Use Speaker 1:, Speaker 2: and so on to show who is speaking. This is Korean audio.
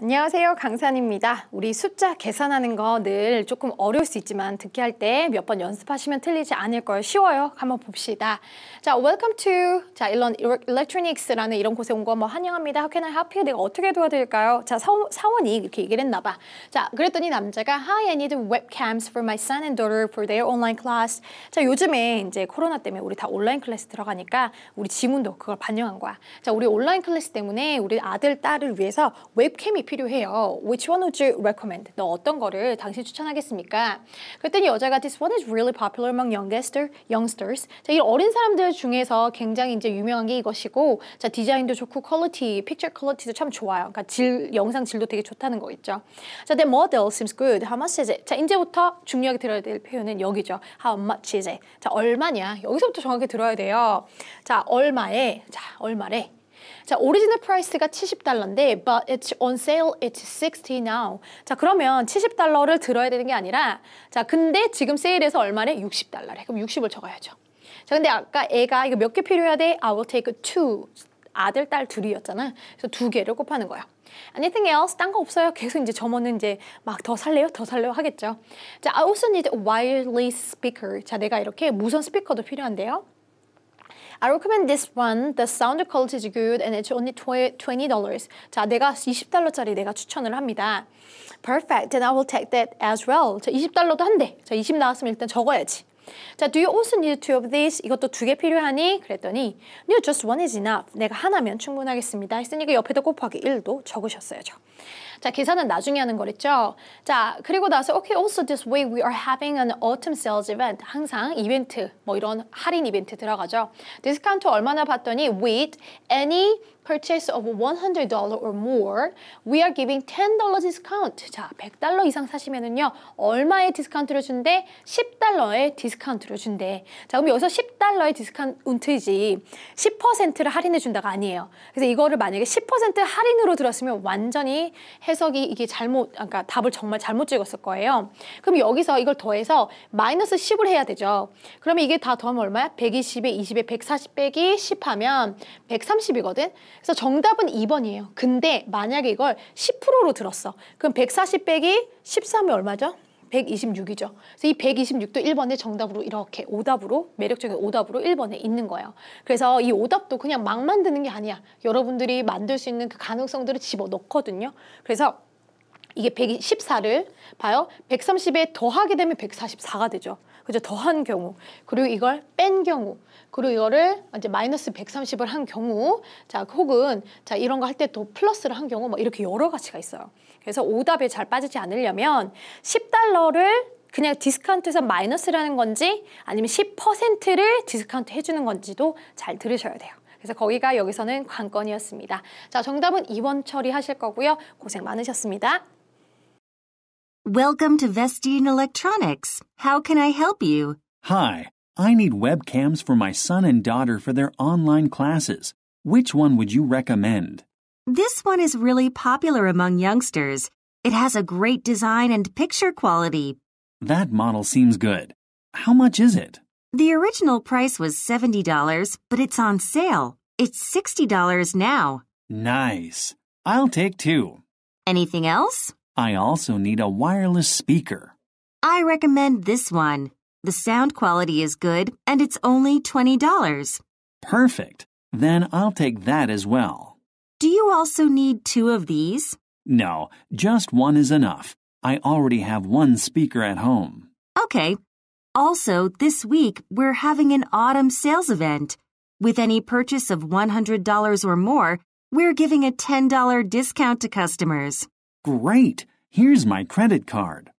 Speaker 1: 안녕하세요. 강산입니다. 우리 숫자 계산하는 거 늘 조금 어려울 수 있지만 듣기 할 때 몇 번 연습하시면 틀리지 않을 거예요. 쉬워요. 한번 봅시다. 자, welcome to 자, 일론 electronics라는 이런 곳에 온 거 뭐 환영합니다. How can I help you? 내가 어떻게 도와드릴까요? 자, 사 사원이 이렇게 얘기를 했나 봐. 자, 그랬더니 남자가 Hi, I need webcams for my son and daughter for their online class. 자, 요즘에 이제 코로나 때문에 우리 다 온라인 클래스 들어가니까 우리 지문도 그걸 반영한 거야. 자, 우리 온라인 클래스 때문에 우리 아들, 딸을 위해서 웹캠이 필요해요. Which one would you recommend? 너 어떤 거를 당신 추천하겠습니까? 그랬더니 여자가 this one is really popular among youngster, youngsters. 자, 이 어린 사람들 중에서 굉장히 이제 유명한 게 이것이고 자, 디자인도 좋고 퀄리티, 픽처 퀄리티도 참 좋아요. 그러니까 질, 영상 질도 되게 좋다는 거 있죠. 자, the model seems good. How much is it? 자, 이제부터 중요하게 들어야 될 표현은 여기죠. How much is it? 자, 얼마냐? 여기서부터 정확히 들어야 돼요. 자, 얼마에? 자, 얼마래? 자, 오리지널 프라이스가 70달러인데 but it's on sale it's 60 now. 자, 그러면 70달러를 들어야 되는 게 아니라 자, 근데 지금 세일에서 얼마래? 60달러래. 그럼 60을 적어야죠. 자, 근데 아까 애가 이거 몇 개 필요해야 돼? I will take two. 아들, 딸 둘이었잖아. 그래서 두 개를 곱하는 거야. Anything else? 딴 거 없어요? 계속 이제 점원은 이제 막 더 살래요? 더 살래요? 하겠죠. 자, I also need a wireless speaker. 자, 내가 이렇게 무선 스피커도 필요한데요. I recommend this one. The sound quality is good and it's only $20. 자, 내가 20달러짜리 내가 추천을 합니다. Perfect. Then I will take that as well. 자, 20달러도 한대. 자, 20 나왔으면 일단 적어야지. 자, do you also need two of these? 이것도 두 개 필요하니? 그랬더니 no, just one is enough. 내가 하나면 충분하겠습니다. 했으니까 옆에도 곱하기 1도 적으셨어야죠. 자, 계산은 나중에 하는 거랬죠. 자, 그리고 나서 okay, also this way we are having an autumn sales event. 항상 이벤트, 뭐 이런 할인 이벤트 들어가죠. 디스카운트 얼마나 받더니 with any purchase of $100 or more, we are giving $10 discount. 자, 100달러 이상 사시면은요, 얼마의 디스카운트를 준대? 10달러의 디스카운트를 준대. 자, 그럼 여기서 10달러의 디스카운트이지 10%를 할인해 준다가 아니에요. 그래서 이거를 만약에 10% 할인으로 들었으면 완전히 해석이 이게 잘못, 그러니까 답을 정말 잘못 찍었을 거예요. 그럼 여기서 이걸 더해서 마이너스 10을 해야 되죠. 그러면 이게 다 더하면 얼마야? 120에 20에 140 빼기 10 하면 130이거든. 그래서 정답은 2번이에요. 근데 만약에 이걸 10%로 들었어. 그럼 140 빼기 13이 얼마죠? 126이죠. 그래서 이 126도 1번에 정답으로 이렇게 오답으로 매력적인 오답으로 1번에 있는 거예요. 그래서 이 오답도 그냥 막 만드는 게 아니야. 여러분들이 만들 수 있는 그 가능성들을 집어넣거든요. 그래서 이게 114를 봐요. 130에 더하게 되면 144가 되죠. 그죠? 더한 경우. 그리고 이걸 뺀 경우. 그리고 이거를 이제 마이너스 130을 한 경우. 자, 혹은 자, 이런 거 할 때 또 플러스를 한 경우. 뭐 이렇게 여러 가지가 있어요. 그래서 오답에 잘 빠지지 않으려면 10달러를 그냥 디스카운트해서 마이너스라는 건지 아니면 10%를 디스카운트 해주는 건지도 잘 들으셔야 돼요. 그래서 거기가 여기서는 관건이었습니다. 자, 정답은 2번 처리하실 거고요. 고생 많으셨습니다.
Speaker 2: Welcome to Vestine Electronics. How can I help you?
Speaker 3: Hi, I need webcams for my son and daughter for their online classes. Which one would you recommend?
Speaker 2: This one is really popular among youngsters. It has a great design and picture quality.
Speaker 3: That model seems good. How
Speaker 2: much is it? The original price was $70, but it's on sale. It's $60 now. Nice. I'll take two. Anything else?
Speaker 3: I also need a wireless speaker.
Speaker 2: I recommend this one. The sound quality is good and it's only $20.
Speaker 3: Perfect. Then I'll take that as well.
Speaker 2: Do you also need two of these?
Speaker 3: No, just one is enough. I already have one speaker at home.
Speaker 2: Okay. Also, this week we're having an autumn sales event. With any purchase of $100 or more, we're giving a $10 discount to customers. Great! Here's my credit card.